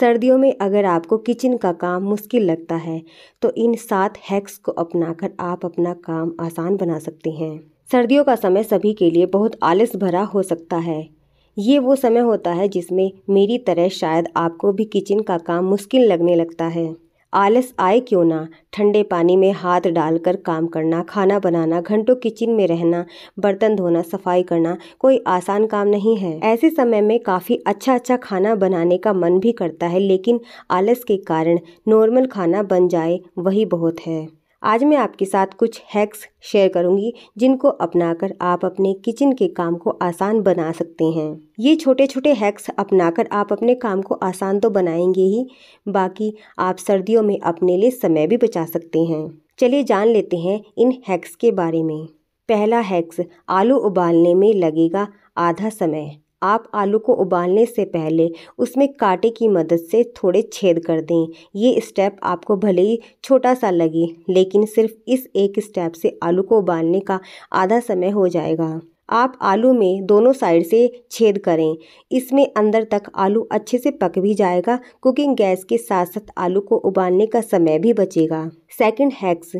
सर्दियों में अगर आपको किचन का काम मुश्किल लगता है तो इन सात हैक्स को अपनाकर आप अपना काम आसान बना सकते हैं सर्दियों का समय सभी के लिए बहुत आलस भरा हो सकता है ये वो समय होता है जिसमें मेरी तरह शायद आपको भी किचन का काम मुश्किल लगने लगता है आलस आए क्यों ना ठंडे पानी में हाथ डालकर काम करना खाना बनाना घंटों किचन में रहना बर्तन धोना सफाई करना कोई आसान काम नहीं है ऐसे समय में काफ़ी अच्छा अच्छा खाना बनाने का मन भी करता है लेकिन आलस के कारण नॉर्मल खाना बन जाए वही बहुत है आज मैं आपके साथ कुछ हैक्स शेयर करूंगी जिनको अपनाकर आप अपने किचन के काम को आसान बना सकते हैं ये छोटे छोटे हैक्स अपनाकर आप अपने काम को आसान तो बनाएंगे ही बाकी आप सर्दियों में अपने लिए समय भी बचा सकते हैं चलिए जान लेते हैं इन हैक्स के बारे में पहला हैक्स आलू उबालने में लगेगा आधा समय आप आलू को उबालने से पहले उसमें कांटे की मदद से थोड़े छेद कर दें ये स्टेप आपको भले ही छोटा सा लगे लेकिन सिर्फ इस एक स्टेप से आलू को उबालने का आधा समय हो जाएगा आप आलू में दोनों साइड से छेद करें इसमें अंदर तक आलू अच्छे से पक भी जाएगा कुकिंग गैस के साथ साथ आलू को उबालने का समय भी बचेगा सेकंड हैक्स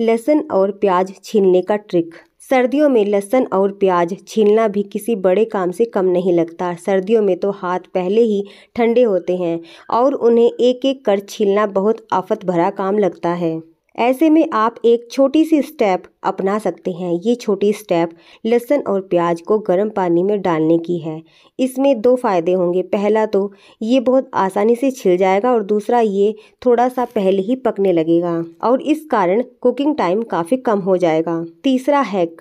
लहसुन और प्याज छीलने का ट्रिक सर्दियों में लहसुन और प्याज छीलना भी किसी बड़े काम से कम नहीं लगता सर्दियों में तो हाथ पहले ही ठंडे होते हैं और उन्हें एक एक कर छीलना बहुत आफ़त भरा काम लगता है ऐसे में आप एक छोटी सी स्टेप अपना सकते हैं ये छोटी स्टेप लहसुन और प्याज को गर्म पानी में डालने की है इसमें दो फायदे होंगे पहला तो ये बहुत आसानी से छिल जाएगा और दूसरा ये थोड़ा सा पहले ही पकने लगेगा और इस कारण कुकिंग टाइम काफ़ी कम हो जाएगा तीसरा हैक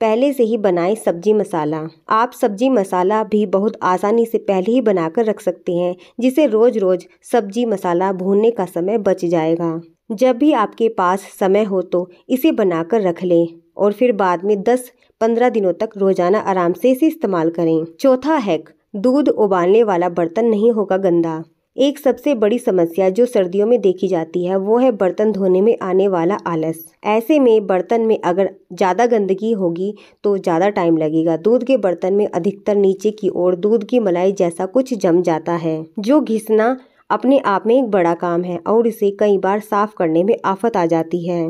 पहले से ही बनाए सब्जी मसाला आप सब्जी मसाला भी बहुत आसानी से पहले ही बनाकर रख सकते हैं जिसे रोज़ रोज़ सब्जी मसाला भूनने का समय बच जाएगा जब भी आपके पास समय हो तो इसे बनाकर रख लें और फिर बाद में 10-15 दिनों तक रोजाना आराम से इसे इस्तेमाल करें चौथा हैक दूध उबालने वाला बर्तन नहीं होगा गंदा एक सबसे बड़ी समस्या जो सर्दियों में देखी जाती है वो है बर्तन धोने में आने वाला आलस ऐसे में बर्तन में अगर ज़्यादा गंदगी होगी तो ज़्यादा टाइम लगेगा दूध के बर्तन में अधिकतर नीचे की ओर दूध की मलाई जैसा कुछ जम जाता है जो घिसना अपने आप में एक बड़ा काम है और इसे कई बार साफ करने में आफत आ जाती है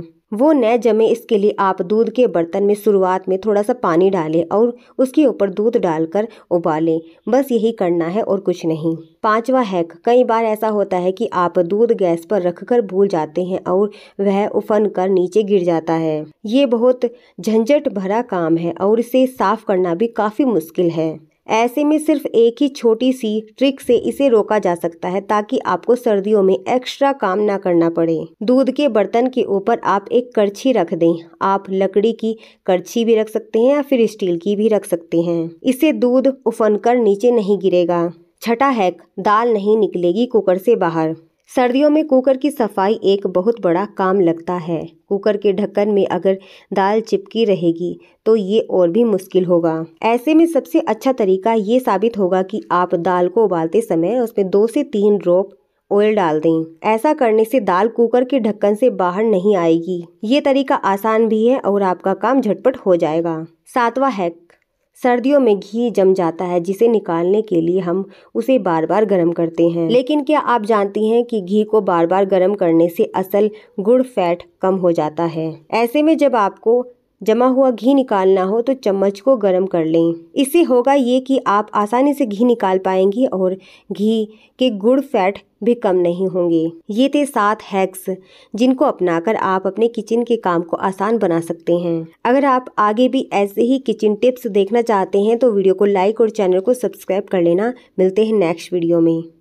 वो न जमे इसके लिए आप दूध के बर्तन में शुरुआत में थोड़ा सा पानी डालें और उसके ऊपर दूध डालकर उबालें बस यही करना है और कुछ नहीं पांचवा हैक कई बार ऐसा होता है कि आप दूध गैस पर रखकर भूल जाते हैं और वह उफन कर नीचे गिर जाता है ये बहुत झंझट भरा काम है और इसे साफ करना भी काफ़ी मुश्किल है ऐसे में सिर्फ एक ही छोटी सी ट्रिक से इसे रोका जा सकता है ताकि आपको सर्दियों में एक्स्ट्रा काम ना करना पड़े दूध के बर्तन के ऊपर आप एक करछी रख दें आप लकड़ी की करछी भी रख सकते हैं या फिर स्टील की भी रख सकते हैं इससे दूध उफन नीचे नहीं गिरेगा छठा हैक दाल नहीं निकलेगी कुकर से बाहर सर्दियों में कुकर की सफाई एक बहुत बड़ा काम लगता है कुकर के ढक्कन में अगर दाल चिपकी रहेगी तो ये और भी मुश्किल होगा ऐसे में सबसे अच्छा तरीका ये साबित होगा कि आप दाल को उबालते समय उसमें दो से तीन ड्रॉप ऑयल डाल दें ऐसा करने से दाल कुकर के ढक्कन से बाहर नहीं आएगी ये तरीका आसान भी है और आपका काम झटपट हो जाएगा सातवा हैक सर्दियों में घी जम जाता है जिसे निकालने के लिए हम उसे बार बार गर्म करते हैं लेकिन क्या आप जानती हैं कि घी को बार बार गर्म करने से असल गुड़ फैट कम हो जाता है ऐसे में जब आपको जमा हुआ घी निकालना हो तो चम्मच को गर्म कर लें इससे होगा ये कि आप आसानी से घी निकाल पाएंगी और घी के गुड़ फैट भी कम नहीं होंगे ये थे सात हैक्स जिनको अपनाकर आप अपने किचन के काम को आसान बना सकते हैं अगर आप आगे भी ऐसे ही किचन टिप्स देखना चाहते हैं तो वीडियो को लाइक और चैनल को सब्सक्राइब कर लेना मिलते हैं नेक्स्ट वीडियो में